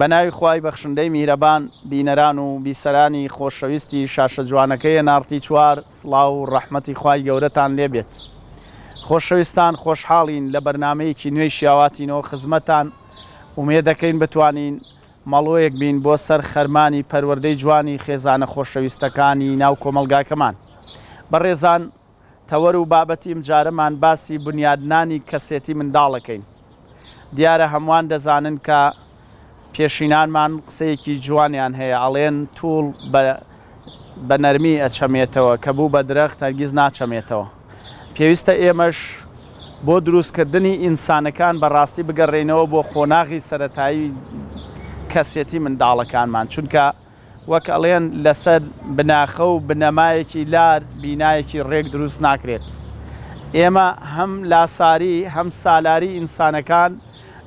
بە ناوی خی بەخشندەی میرەبان بینەران و بیسەرانی خۆشەویستی شاشە جوانەکەی نارتی چوار سڵاو و ڕەحمەتی خی گەورەتان لێبێت. خۆشەویستان خۆشحاڵین لە بەرنمەیەکی نوێی شیاواتینەوە خزمەتان ومێ دەکەین بتوانین مەڵۆیەک بین بۆ سەر خەرمانی پەروەردەی جوانی خێزانە خۆشەویستەکانی ناو کۆمەلگاکەمان. بەڕێزان تەوەەر و بابەتی ئەمجارەمان باسی بنیادنانی کەسێتی منداڵەکەین. دیارە هەمووان دەزانن کە پێشینانمان قسەیەکی جوانیان هەیە ئەڵێن توول بە نەرمی ئەچەمێتەوە کە بوو بە درەخت هەرگیز ناچەمێتەوە پێویستە ئێمەش بۆ دروستکردنی ئینسانەکان بەڕاستی بگەڕێنەوە بۆ خۆناغی سەتایی کەسێتی منداڵەکانمان چونکە وەک ئەڵێن لەسەر بناخە و بنەمایەکی لار بینایەکی ڕێک دروست ناکرێت. ئێمە هەم لاساری هەم سالاری ئینسانەکان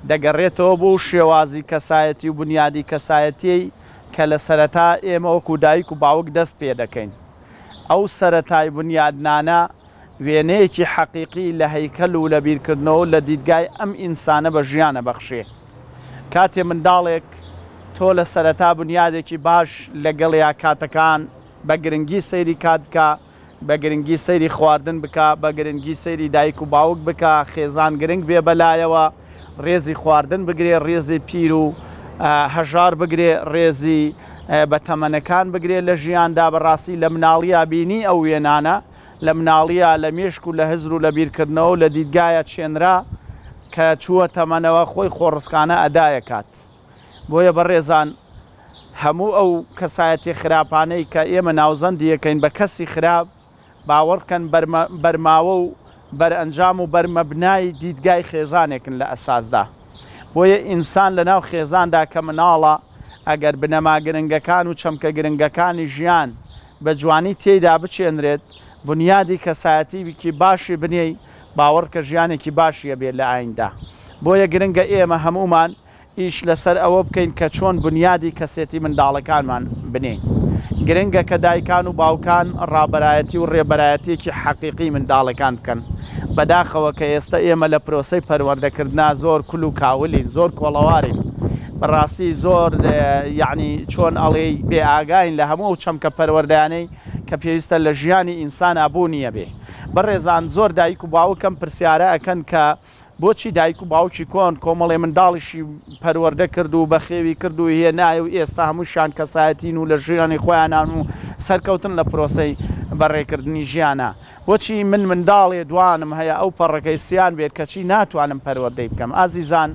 دەگەڕێتەوە بۆ شێوازی کەسایەتی و بنیادی کەسایەتی کە لە سەرەتا ئێمە وەکو دایک و باوک دەست پێ دەکەین ئەو سەتای بنیادنانە وێنەیەکی حەقیقی لە هەیکەل و لە بیرکردنەوە لە دیدگای ئەم ئینسانە بە ژیانە بەخشێ کاتێ منداڵێک تۆ لە سەرەتا بنیادێکی باش لەگەڵیا کاتەکان بە گرنگی سەیری کاتکە بە گرنگی سەیری خواردن بک بە گرنگی سەیری دایک و باوک بک خێزان گرنگ بێ بەلایەوە ڕێزی خواردن بگرێ ڕێزی پیر و هەژار بگرێ ڕێزی بە تەمەنەکان بگرێ لە ژیاندا بەڕاستی لە مناڵیا بینی ئەو وێنانە لە مناڵیا لە مێشک و لە هزر و لە بیرکردنەوە لە دیدگایە چێنرا کە چووە تەمەنەوە خۆی خۆڕسکانە ئەدایە کات بۆیە بە ڕێزان هەموو ئەو کەسایەتی خراپانەی کە ئێمە ناوزەندی یەکەین بە کەسی خراپ باوەڕکەن بەرماوە و بەرئەنجام و بەرمەبنای دیدگای خێزانێکن لە ئەساسدا بۆیە ئینسان لە ناو خێزاندا کە مناڵە ئەگەر بنەما گرنگەکان و چەمکە گرنگەکانی ژیان بە جوانی تێدا بچێنرێت بنیادی کەسایەتی ویکی باشی بنێی باوەڕ کە ژیانێکی باشیە بێت لە ئایندا بۆیە گرنگە ئێمە هەمومان ئیش لەسەر ئەوە بکەین کە چۆن بنیادی کەسێتی منداڵەکانمان بنێین. گرنگە کە دایکان و باوکان ڕابایەتی و ڕێبەرایەتێکی حەقیقی منداڵەکان بکەن بەداخەوە کە ئێستا ئێمە لە پرۆسی پەروەردەکردنا زۆر کول و کاولین زۆر کۆڵەوارین بەڕاستی زۆر یعنی چۆن ئەڵێ بێئگاین لە هەموو چەمکە پەروەردانەی کە پێویستە لە ژیانی ئینسان ئابوو نییە بێ بەڕێزان زۆر دایک و باوکەم پرسیارە ئەەکەن کە بۆچی دایک و باوکی کۆن کۆمەڵێ منداڵیشی پەروەەردە کرد و بە خێوی کرد و هێ نایە و ئێستا هەمووشان کەسایەتین و لە ژیانی خۆیانان و سەرکەوتن لە پرۆسی بەڕێکردنی ژیانە بۆچی من منداڵێ دوانم هەیە ئەو پەڕەکەی سیان بێت کەچی ناتوانم پەروەەردەی بکەم ئازیزان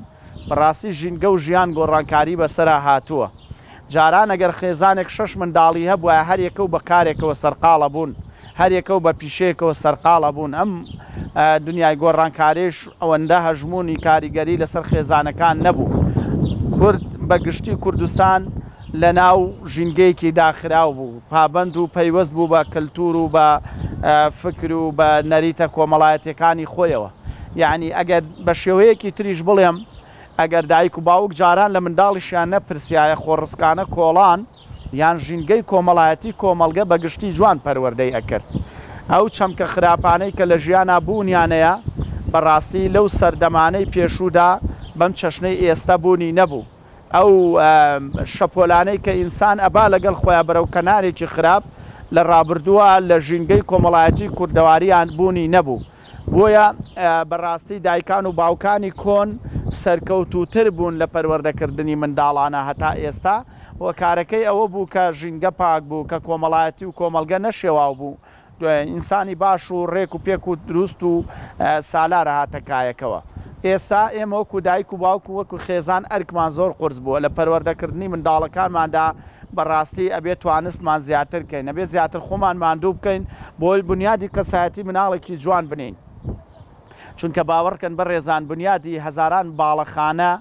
بەڕاستی ژینگە و ژیان گۆڕانکاری بەسرە هاتووە جاران ئەگەر خێزانێک شش منداڵی هەبووە هەر یەکە و بەکارێکەوە سەرقاڵە بوون. هەرێکە و بە پیشەیەکەوە سەرقاڵە بوون ئەم دنیای گۆڕانکاریش ئەوەندە هەژمونی کاریگەری لەسەر خێزانەکان نەبوو کورد بە گشتی کوردستان لە ناو ژینگەیەکی داخراو بوو پابند و پەیوەست بوو بە کەلتور و بە فکر و بە نەریتە کۆمەڵایەتەکانی خۆیەوە یعنی ئەگەر بە شێوەیەکی تریش بڵێم ئەگەر دایک و باوک جاران لە منداڵیشیان نەپرسیایە خۆڕسکانە کۆڵان یان ژینگەی کۆمەڵایەتی کۆمەلگە بەگشتی جوان پەروەەردەی ئەکرد ئەو چەمکە خراپانەی کە لە ژیانە بوونیانەیە بەڕاستی لەو سەردەمانەی پێشودا بەم چەشنەی ئێستا بوونی نەبوو ئەو شەپۆلانەی کە ئینسان ئەبا لەگەڵ خۆیان بەرەو کەنارێکی خراپ لە ڕابردووە لە ژینگەی کۆمەڵایەتی کوردەواریان بوونی نەبوو بۆیە بەڕاستی دایکان و باوکانی کۆن سەرکەوتوتر بوون لە پەروەردەکردنی منداڵانە هەتا ئێستا کارەکەی ئەوە بوو کە ژینگە پاک بوو کە کۆمەڵایەتی و کۆمەلگە نەشێواو بوو ئینسانی باش و ڕێک و پێک و دروست و سالارە هاتەکایەکەوە. ئێستا ئێمە وەکو دایک و باوکو وەکو خێزان ئەرکمان زۆر قرس بووە لە پەروەردەکردنی منداڵەکانماندا بەڕاستی ئەبێت توانستمان زیاتر بکەین نەبێت زیاتر خۆمان ماندوو بکەین بۆی بنیادی کەسایەتی مناڵێکی جوان بنین. چونکە باوەڕکەن بە ڕێزان بنیادی هەزاران باڵەخانە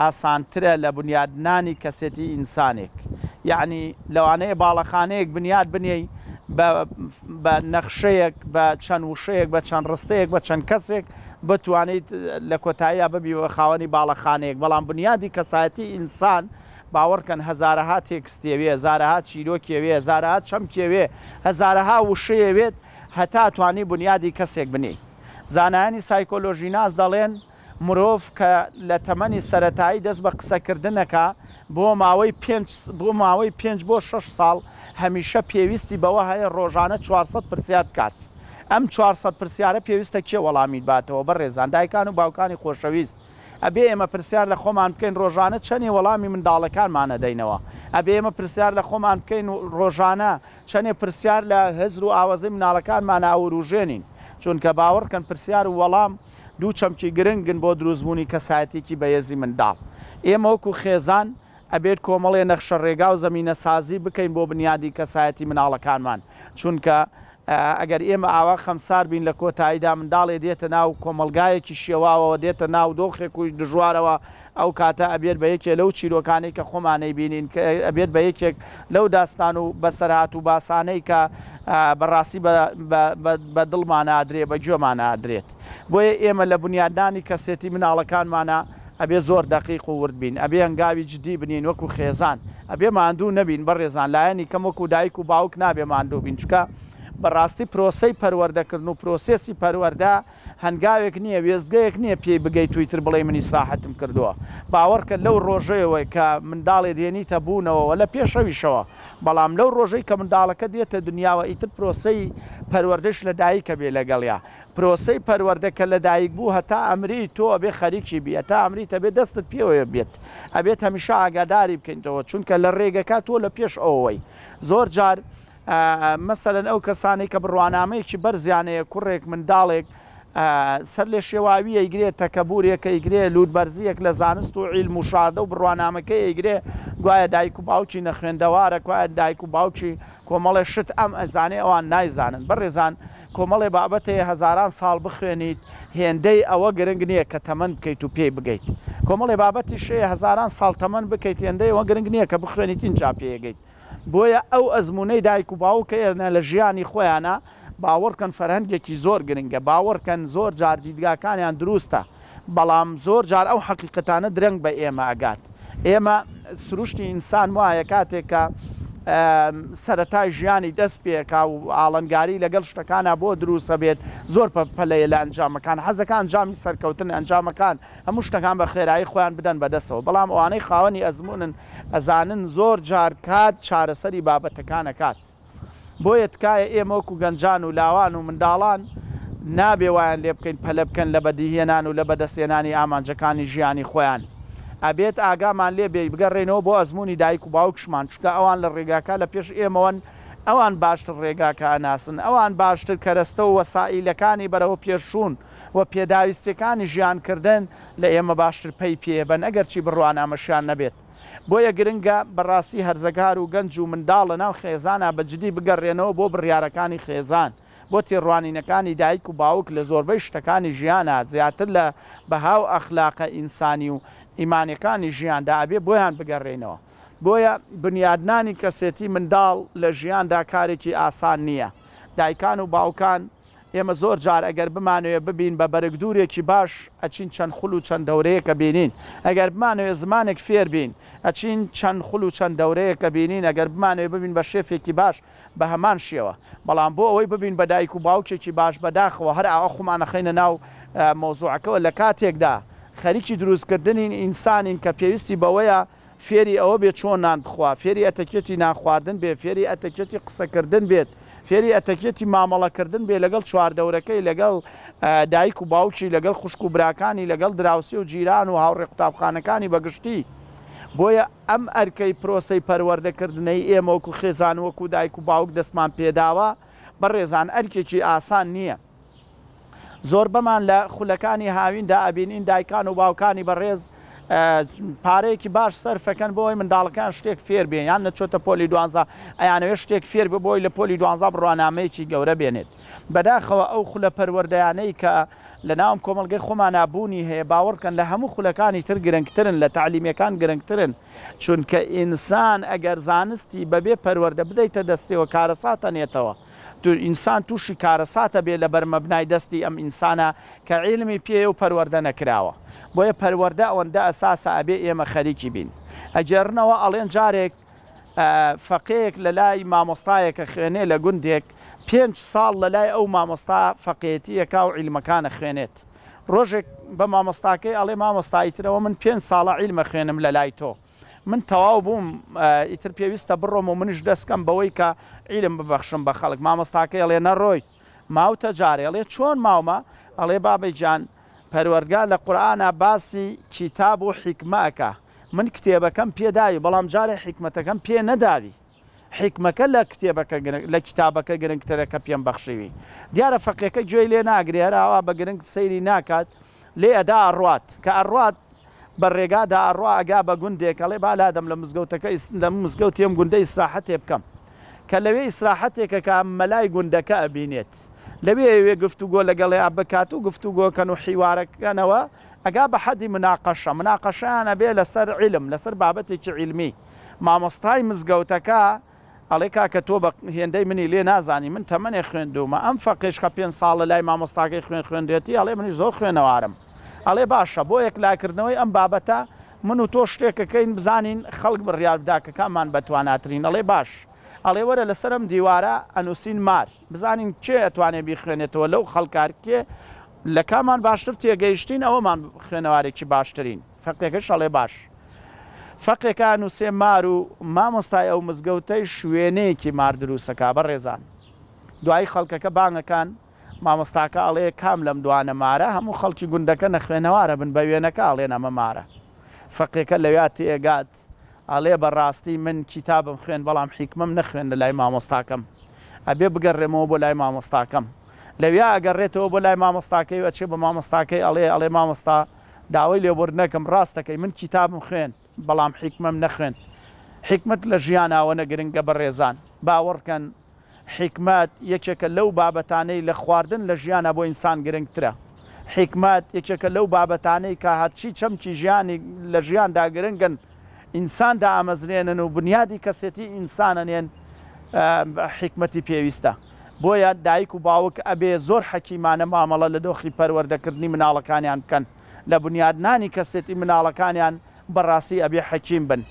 ئاسانترە لە بنیادنانی کەسێتی ئینسانێک یعنی لەوانەیە باڵەخانەیەک بنیاد بنیەی بە نەخشەیەک بە چەند وشەیەک بە چەند ڕستەیەک بە چەند کەسێک بتوانیت لە کۆتاییە ببیوە خاوەنی باڵەخانەیەک بەڵام بنیادی کەسایەتی ئینسان باوەڕکەن هەزارەها تێکستێوێ هزارەها چیرۆکێوێ هزارەها چەمکێوێ هزارەها وشەیەوێت هەتا توانی بنیادی کەسێک بنی زانایانی سایکۆلۆژیناز دەڵێن مرۆڤ کە لە تەمەنی سەتایی دەست بە قسەکردنەکە بۆ ماوەی بۆ ماوەی پێ بۆ 6 ساڵ هەمیشە پێویستی بەوە هەیە ڕۆژانە 400 پرسیار بکات. ئەم 400 پرسیارە پێویستە کێ وەڵامی باتەوە بە ڕێزان دایکان و باوکانی خۆشەویست. ئەبێ ئێمە پرسیار لە خۆمان بکەین ڕۆژانە چەندی وەڵامی منداڵەکانمانە دەینەوە ئەبێ ئێمە پرسیار لە خۆمان بکەین ڕۆژانە چەندێ پرسیار لە هەزر و ئاوازەی مناڵەکانمان ئاوروژێنین چونکە باوەڕکەن پرسیار و وەڵام دوو چەمکی گرنگن بۆ دروستبوونی کەسایەتێکی بەیەزی منداڵ ئێمە وەکو خێزان ئەبێت کۆمەڵێ نەخشە ڕێگا و زمینە سازی بکەین بۆ بنیادی کەسایەتی مناڵەکانمان چونکە ئەگەر ئێمە ئاوا خەمسار بین لە کۆتاییدا منداڵێ دێتە ناو کۆمەلگایەکی شێواوەوە دێتە ناو دۆخێک و دژوارەوە ئەو کاتە ئەبێت بە یەکێ لەو چیرۆکانی کە خۆمانەی بینین کە ئەبێت بە یەکێک لەو داستان و بەسەرات و باسانەی کە بەڕاستی بە دڵمانادرێ بە گوێمانادرێت بۆیە ئێمە لە بنیادانی کەسێتی مناڵەکانمانە ئەبێ زۆر دقیق و ورد بین ئەبێ ئەنگاوی جدی بنین وەکو خێزان ئەبێ ماندوو نەبین بە ڕێزان لایەنی کەم وەکو دایک و باوک نابێ ماندوو بین چکە بەڕاستی پرۆسی پەروەردەکردن و پرۆسیسی پەروەەردا هەنگاوێک نییە وێستگەیەک نییە پێی بگەی تویتر بڵێ منی ساحتم کردووە باوەڕکە لەو ڕۆژەیەوەی کە منداڵێ دێنیتە بوونەوە لە پێشەویشەوە بەڵام لەو ڕۆژەی کە منداڵەکە دێتە دنیاوە ئیتر پرۆسی پەروەردەش لە دایکە بێ لەگەڵیا پرۆسەی پەروەردەکە لە دایک بوو هەتا ئەمری تۆ بێ خەریکی بی تا ئەمریتە بێ دەستت پێوەیە بێت ئەبێت هەمیشە ئاگاداری بکەینەوە چونکە لە ڕێگەکە تۆ لە پێش ئەوەی زۆر جار مەسەلەن ئەو کەسانی کە بڕوانامەیەکی بەرزیانەیە کوڕێک منداڵێک سەر لێ شێواویە ئەیگرێت تەکەبورێکە ئەیگرێ لوودبەرزیەک لە زانست و عیل موشادە و بڕوانامەکە ئەیگرێ گوایە دایک و باوکی نەخێندەوارە کوایە دایک و باوکی کۆمەڵێ شت ئەم ئەزانێ ئەوان نایزانن بەڕێزان کۆمەڵێ بابەتەیە هەزاران ساڵ بخوێنیت هێندەی ئەوە گرنگ نییە کە تەمەند بکەیت و پێی بگەیت کۆمەڵێ بابەتی شێ هزاران ساڵ تەمەند بکەیت هێندەی ئەوە گرنگ نییە کە بخوێنیت اینجا پێگەیت بۆیە ئەو ئەزمونەی دایک و باوکە ئێرنە لە ژیانی خۆیانە باوەڕکەن فەرهنگێکی زۆر گرنگە باوەڕکەن زۆر جار دیدگاکانیان دروستە بەڵام زۆر جار ئەو حەقیقتانە درەنگ بە ئێمە ئەگات ئێمە سروشتی ئینسان وایە کاتێکە سەتای ژیانی دەست پێکا و ئاڵنگاری لەگەڵ شتەکانە بۆ دروستە بێت زۆر پەلەیە لە ئەنجامەکان حەزەکان جامی سەرکەوتن ئەنجامەکان هەموو شتەکان بە خێرایی خۆیان بدەن بەدەستەوە بەڵام ئەوانەی خاوەنی ئەزمونن ئەزانن زۆر جارکات چارەسەری بابەتەکانەکات بۆ یتکایە ئێمەوەکو گەنجان و لاوان و منداڵان نابێ وایان لێ بکەین پەلە بکەن لە بەدیهێنان و لە بەدەستێنانی ئامانجەکانی ژیانی خۆیان ئەبێت ئاگامان لێ بێ بگەڕێنەوە بۆ ئەزمموی دایک و باوکشمان چکە ئەوان لە ڕێگاکە لە پێش ئێمەوەن ئەوان باشتر ڕێگاکە ئەناسن ئەوان باشتر کەرەستە و وەسائیلەکانی بەرەوە پێشوون و پێداویستەکانی ژیانکردن لە ئێمە باشتر پێی پێبەن ئەگەرچی بڕوان ئامەشیان نەبێت. بۆیە گرنگە بەڕاستی هەرزەکار و گەنج و منداڵ لە ناو خێزانە بەجددی بگەڕێنەوە بۆ بڕیارەکانی خێزان. بۆ تێڕوانینەکانی دایک و باوک لە زۆربەی شتەکانی ژیانە زیاتر لە بەهاو ئەخلاقە ئینسانی و ئیمانەکانی ژیاندا ئابێ بۆیان بگەڕێنەوە بۆیە بنیادنانی کەسێتی منداڵ لە ژیاندا کارێکی ئاسان نییە دایکان و باوکان ئێمە زۆر جار ئەگەر بمانوێ ببین بە بەرگ دوورێکی باش ئەچین چەند خول و چەند دەورەیەکە بینین ئەگەر بمانوێ زمانێک فێر بین ئەچین چەند خول و چەند دەورەیەکە بینین ئەگەر بمانوێ ببین بە شێفێکی باش بە هەمان شێوە بەڵام بۆ ئەوەی ببین بە دایک و باوکێکی باش بەداخەوە هەر ئاوە خومانە خینە ناو مۆزوعەکەەوە لە کاتێکدا خەریکی دروستکردنین ئینسانین کە پێویستی بەوەیە فێری ئەوە بێت چۆن نان بخوا فێری ئەتەکێتی ناخواردن بێ فێری ئەتەکێتی قسەکردن بێت فێری ئەتەکێتی مامەڵەکردن بێ لەگەڵ چواردەورەکەی لەگەڵ دایک و باوکی لەگەڵ خوشک و براکانی لەگەڵ دراوسی و جیران و هاوڕێ قوتابخانەکانی بەگشتی بۆیە ئەم ئەرکەی پرۆسی پەروەردەکردنەی ئێمە وەکو خێزان وەکو دایک و باوک دەستمان پێداوە بە ڕێزان ئەرکێکی ئاسان نییە زۆر بەمان لە خولەکانی هاویندا ئەبینین دایکان و باوکانی بەڕێز پارەیەکی باش سەرفەکەن بۆی منداڵەکان شتێک فێر بێن یان نەچۆتە پۆلی دوانزا ئەیانەوێت شتێک فێر ببۆی لە پۆلی دوانزا ڕوانامەیەکی گەورە بێنێت بەداخەوە ئەو خولە پەروەردەیانەی کە لە ناوم کۆمەلگەی خۆمانابوونی هەیە باوەڕکەن لە هەموو خولەکانی تر گرنگترن لە تعلیمەکان گرنگترن چونکە ئینسان ئەگەر زانستی بەبێ پەروەەردە بدەیتە دەستیەوە کارەساتەنێتەوە ئینسان تووشی کارەساتە بێ لە بەرمەبنای دەستی ئەم ئینسانە کە عیلمی پێ و پەروەەردە نەکراوە بۆیە پەروەەردە ئەوەندە ئەساسە ئەبێ ئێمە خەریکی بین ئەجێرنەوە ئەڵێن جارێک فەقەیەک لە لای مامۆستایەکە خوێنێ لە گوندێک پێنج ساڵ لە لای ئەو مامۆستا فەقێتیەکە و عیلمەکانە خوێنێت ڕۆژێک بە مامۆستاکەی ئەڵێ مامۆستایترەوە من پێنج ساڵە عیلمە خوێنم لە لای تۆ من تەواو بووم ئیتر پێویستە بڕۆم و منیش دەستکەم بەوەی کە ئیلم ببەخشم بە خەڵک مامۆستاکە ئەڵێ نەڕۆیت ماوتە جارێ ئەڵێ چۆن ماومە ئەڵێ بابی جان پەروەرگا لە قورآە باسی کتاب و حیکماکە من کتێبەکەم پێداوی بەڵام جارێ حیکمەتەکەم پێ نەداوی حیکمەکە لە کتێبەکە لە کتابەکە گرنگترەکە پێم بەخشیوی دیارە فەقیەکە گوێی لێ ناگرێرەوە بە گرنگ سەیری ناکات لێ ئەدا ئەڕات کە ئەڕات بە ڕێگادا ئاڕواگا بە گوندێک ئەڵێ بالادەم لە مزگەوتەکە لە مزگەوت تێم گوندە ئیسراحەتێ بکەم کە لەوێ ئیسراحەتێکە کا مەلای گوندەکە ئەبینێت لەوێ وێ گفتوگۆ لەگەڵێ ئەبکات و گفتوگۆکەن و حیوارەکەنەوە ئەگا بە حەدی مناقەشە مناقەشیانە بێ لەسەر عیلم لەسەر بابەتێکی عیلمی مامۆستای مزگەوتەکە ئەڵێکا کە تۆ بە هێندەی منی لێ نازانی من تەمەێ خوێندومە ئەم فەقیشکە پێ ساڵە لای مامۆستاکەی خوێن خوێندێتی ئەڵێ منی زۆر خوێنەوارم ئەڵێ باشە بۆ یەکلاکردنەوەی ئەم بابەتە من و تۆ شتێکەکەین بزانین خەڵک بڕیارداکەکانمان بەتواناترین ئەڵێ باش. ئەڵێ وەرە لەسرم دیوارە ئەنووسین مار بزانین چێ ئەتوانێ بیخوێنێتەوە لەو خەڵکارکێ لە کامان باشتر تێگەیشتین ئەوەمان خوێنەوارێکی باشترین فەقێکەش ئەڵێ باش. فەقێکان و سێ مار و مامۆستای ئەو مزگەوتەی شوێنەیەکی مار دروستەکە بە ڕێزان. دوایی خەڵکەکە بانگەکان مامۆستاکە ئەڵەیە کام لەم دوانە مارە هەموو خەڵکی گوندەکە نەخوێنەوارە بن بە وێنەکە ئاڵێن ئەمە مارە فەقێکە لەویاتی ئێگات ئاڵێ بەڕاستی من کتابم خوێن بەڵام حیکمم نەخوێن لە لای مامۆستاکەم ئەبێ بگەڕێمەوە بۆ لای مامۆستاکەم لەویا ئەگەڕێتەوە بۆ لای مامۆستاکەی وەچێ بە مامۆستاکەی ئەڵێ ئەڵێ مامۆستا داوای لێبوردنەکەم ڕاستەکەی من کتابم خوێن بەڵام حیکمم نەخوێن حکمت لە ژیانناوە نەگرنگە بە ڕێزان باوەڕکەن حیکمات یەکێکە لەو بابەتانەی لە خواردن لە ژیانە بۆ ئینسان گرنگترە. حیکمات یەکێکە لەو بابەتانەی کە هەرچی چەمکی ژیانی لە ژیاندا گرنگن ئینساندا ئامەزرێنن و بنیادی کەسێتی ئینسانەنێن حیکمەتی پێویستە. بۆیە دایک و باوک ئەبێ زۆر حەکیمانە مامەڵە لە دۆخی پەروەردەکردنی مناڵەکانیان بکەن لە بنیادنانی کەسێتی مناڵەکانیان بەڕاستی ئەبێ حەکیم بن.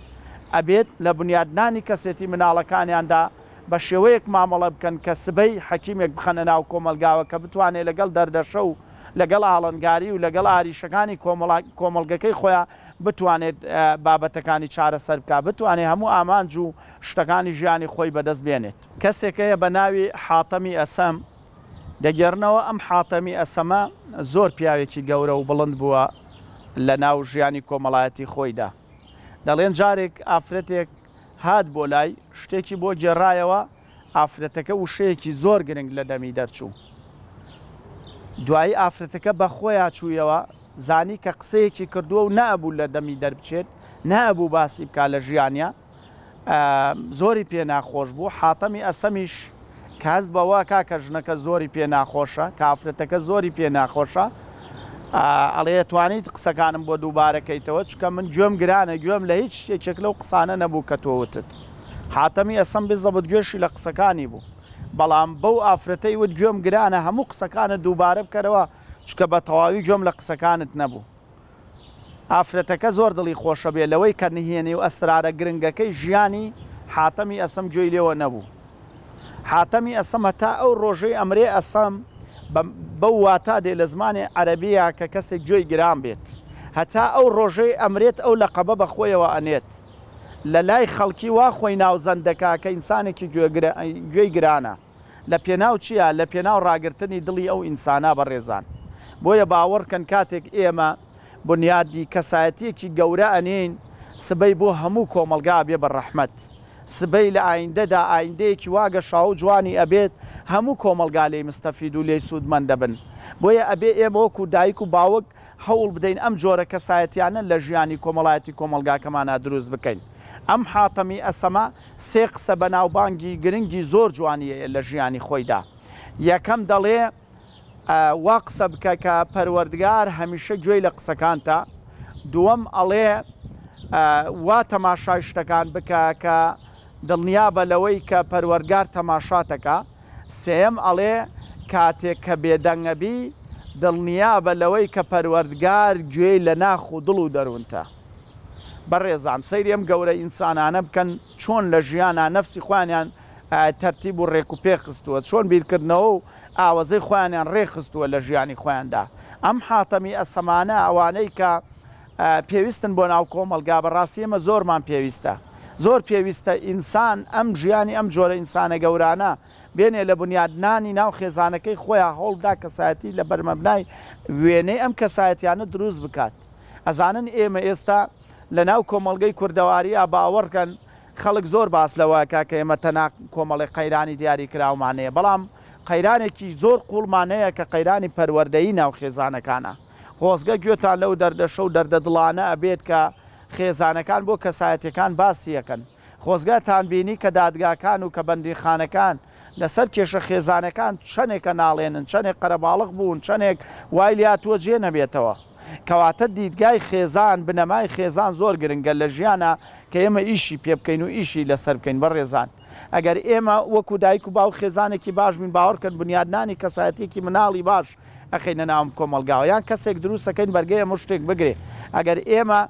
ئەبێت لە بنیادنانی کەسێتی مناڵەکانیاندا بە شێوەیەک مامەڵە بکەن کە سبەی حەکیمێک بخەنە ناو کۆمەلگاوە کە بتوانێت لەگەڵ دەردەشە و لەگەڵ ئاڵنگاری و لەگەڵ ئاریشەکانی کۆمەلگەکەی خۆیان بتوانێت بابەتەکانی چارەسەر بکە بتوانێت هەموو ئامانج و شتەکانی ژیانی خۆی بەدەست بێنێت کەسێکەیە بە ناوی حاتەمی ئەسەم دەگەرنەوە ئەم حاتەمی ئەسەمە زۆر پیاوێکی گەورە و بڵند بووە لە ناو ژیانی کۆمەڵایەتی خۆیدا دەڵێن جارێک ئافرەتێک هات بۆ لای شتێکی بۆ جێڕایەوە ئافرەتەکە وشەیەکی زۆر گرنگ لە دەمی دەرچوو. دوایی ئافرەتەکە بە خۆیان چوویەوە زانی کە قسەیەکی کردووە و نابوو لە دەمی دەربچێت نابوو باسی بکە لە ژیانیا زۆری پێ ناخۆش بوو حاتەمی ئەسەمیش کەس بەوە کاکە ژنەکە زۆری پێ ناخۆشە کافرەتەکە زۆری پێ ناخۆشە ئەڵێ توانیت قسەکانم بۆ دووبارەکەیتەوە چکە من گوێم گرانە گوێم لە هیچ شتێکێک لەو قسانە نەبوو کە تۆوتت حاتەمی ئەسم بزەبت گوێشی لە قسەکانی بوو بەڵام بەو ئافرەتەی وت گوێم گرانە هەموو قسەکانە دووبارە بکەرەوە چکە بە تەواوی گوێم لە قسەکانت نەبوو ئافرەتەکە زۆر دڵی خۆشە بێ لەوەی کە نهێنێ و ئەسرارە گرنگەکەی ژیانی حاتەمی ئەسم گوێی لێەوە نەبوو حاتەمی ئەسم هەتا ئەو ڕۆژەی ئەمرێ ئەسم بەو واتا دێ لە زمانی عەربیە کە کەسێک گوێی گران بێت هەتا ئەو ڕۆژەی ئەمرێت ئەو لە قەبە بە خۆیەوە ئەنێت لە لای خەڵکی وا خۆی ناوزەندەکە کە ئینسانێکی گوێی گرانە لە پێناو چییە لە پێناو ڕاگررتنی دڵی ئەو ئینسانە بە ڕێزان بۆیە باوەڕکەن کاتێک ئێمە بنیادی کەسایەتیەکی گەورە ئەنین سبەی بۆ هەموو کۆمەلگا بێ بە ڕەحمەت. سبەی لە ئایندەدا ئایندەیەکی واگە شاو جوانی ئەبێت هەموو کۆمەلگالی مستەفید و لێ سوودمەند دەبن بۆیە ئەبێ ئێمەوەکو و دایک و باوەک هەوڵ بدەین ئەم جۆرە کەسایەتیانە لە ژیانی کۆمەڵایەتی کۆمەلگاکەمانە دروست بکەین. ئەم حاتەمی ئەسەما سێ قسە بەناوبانگی گرنگی زۆر جوانیە لە ژیانی خۆیدا. یەکەم دەڵێ وا قسە بکە کە پەروەردگار هەمیشە گوێی لە قسەکان تا دووەم ئەڵێ وا تەماشای شتەکان بکە کە دڵنیا بە لەوەی کە پەروەرگار تەماشاتەکە سێم ئەڵێ کاتێک کە بێدەنگەبی دڵنیا بە لەوەی کە پەروەردگار گوێی لە ناخ و دڵ و دەروونتە بەڕێزان سەیرێم گەورە ئینسانانە بکەن چۆن لە ژیانە نەفسی خوانیان تەرتیب و ڕێک و پێ خستووە چۆن بیرکردنەوە و ئاوەزەی خوانیان ڕێخستووە لە ژیانی خۆیاندا ئەم حاتەمی ئەسەمانە ئەوانەی کە پێویستن بۆ ناو کۆمەلگا بەڕاستی ئمە زۆرمان پێویستە. زۆر پێویستە ئینسان ئەم ژیانی ئەم جۆرە ئینسانە گەورانە بێنێ لە بنیادنانی ناو خێزانەکەی خۆیان هەوڵدا کەسایەتی لە بەرمەبنای وێنەی ئەم کەسایەتیانە دروست بکات. ئەزانن ئێمە ئێستا لە ناو کۆمەلگەی کوردەواریە باوەڕکەن خەڵک زۆر باس لەوەکە کە ئێمە تەناک کۆمەڵی قەیرانی دیاری کراومانەیە بەڵام قەیرانێکی زۆر قوڵمانەیە کە قەیرانی پەروەەردەی ناو خێزانەکانە. خۆزگە گوێتان لەو دەردەشە و دەردەدڵانە ئەبێت کە خێزانەکان بۆ کەسایەتەکان باسیەکەن خۆزگاتان بینی کە دادگاکان و کە بەندیخانەکان لەسەر کێشە خێزانەکان چەندێکە ناڵێنن چەندێک قەرەباڵق بوون چەندێک وای لا تۆ جێ نەبێتەوە کەواتە دیدگای خێزان بنەمای خێزان زۆر گرنگە لە ژیانە کە ئێمە ئیشی پێ بکەین و ئیشی لەسەر بکەین بە ڕێزان ئەگەر ئێمە وەکو دایک و باو خێزانێکی باش من باوەڕکەن بنیادنانی کەسایەتێکی مناڵی باش ئەخینە ناوم کۆمەلگاوە یان کەسێک دروستەکەین بەرگەیە مشتێک بگرێ ئەگەر ئێمە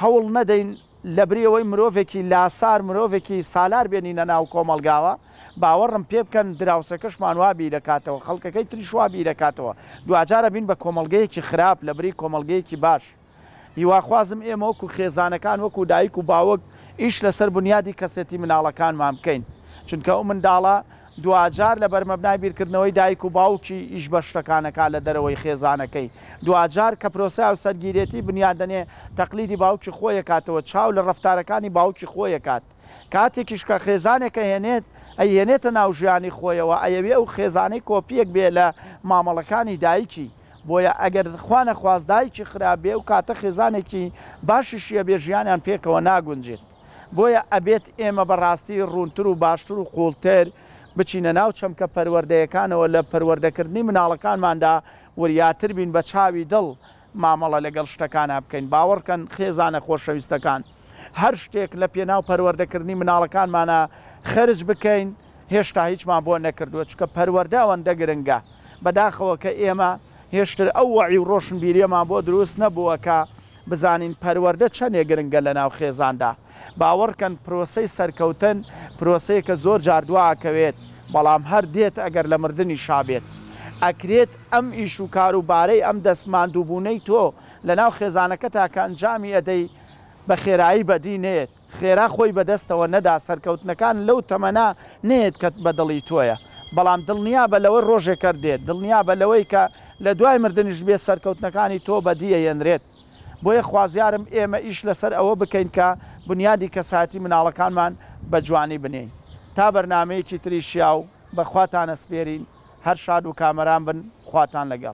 هەوڵ نەدەین لە بریەوەی مرۆڤێکی لاسار مرۆڤێکی سالار بێنینە ناو کۆمەلگاوە باوەڕم پێ بکەن دراوسەکەشمان وابی دەکاتەوە خەڵکەکەی تریشوابی دەکاتەوە دوجارە بین بە کۆمەلگەیەکی خراپ لە بری کۆمەلگەیەکی باش هیواخوازم ئێمە وەکو خێزانەکان وەکو دایک و باوەک ئیش لەسەر بنیادی کەسێتی مناڵەکانمان بکەین چونکە ئەو منداڵە دوجار لە بەرمەبنای بیرکردنەوەی دایک و باوکی ئیش بە شتەکانەکە لە دەرەوەی خێزانەکەی دوجار کە پرۆسیا و سەرگیرێتی بنیاد دەنێ تەقلیدی باوکی خۆیکاتەوە چاو لە ڕفتارەکانی باوکی خۆیکات کاتێکیشکە خێزانێکە هێنێت ئەیێنێتە ناو ژیانی خۆیەوە ئەیەوێ ئەو خێزانەی کۆپیەک بێ لە مامەڵەکانی دایکی. بۆیە ئەگەر خوانە خوازدایکی خراپێ و کاتە خێزانێکی باشی شیە بێژیانیان پێکەوە ناگونجێت. بۆیە ئەبێت ئێمە بەڕاستی ڕونتر و باشتر و قوڵتر بچینە ناو چەمکە پەروەردەیەکانەوە لە پەروەردەکردنی مناڵەکانماندا وریاتر بین بە چاوی دڵ مامەڵە لەگەڵ شتەکانە بکەین باوەڕکەن خێزانە خۆشەویستەکان هەر شتێک لە پێناو پەروەردەکردنی مناڵەکانمانە خرج بکەین هێشتا هیچمان بۆ نەکردووە چکە پەروەرداوەندە گرنگە بەداخەوە کە ئێمە هێشتر ئەو وعی و ڕۆشن بیرێمان بۆ دروست نەبووە کە بزانین پەروەەردە چەندێ گرنگە لە ناو خێزاندا باوەڕکەن پرۆسی سەرکەوتن پرۆسەیەکە زۆر جاردواکەوێت بەڵام هەر دێت ئەگەر لە مردنی شابێت ئەکرێت ئەم ئیش و کاروبارەی ئەم دەستماندووبوونەی تۆ لە ناو خێزانەکە تاکە ئەنجامی ئەدەی بە خێرایی بەدینێت خێرا خۆی بەدەستەوە نەدا سەرکەوتنەکان لەو تەمەنا نێت کە بەدڵی تۆیە بەڵام دڵنیا بە لەوە ڕۆژێ کردێت دڵنیا بە لەوەی کە لە دوای مردنیش بێ سەرکەوتنەکانی تۆ بەدیە یەنرێت بۆیە خوازیارم ئێمە ئیش لەسەر ئەوە بکەین کە بنیادی کەساتی مناڵەکانمان بە جوانی بنین تا بەرنمەیەکی تریشیا و بەخواتانە سپێرین هەر شاد و کامەران بن خواتان لەگەڵ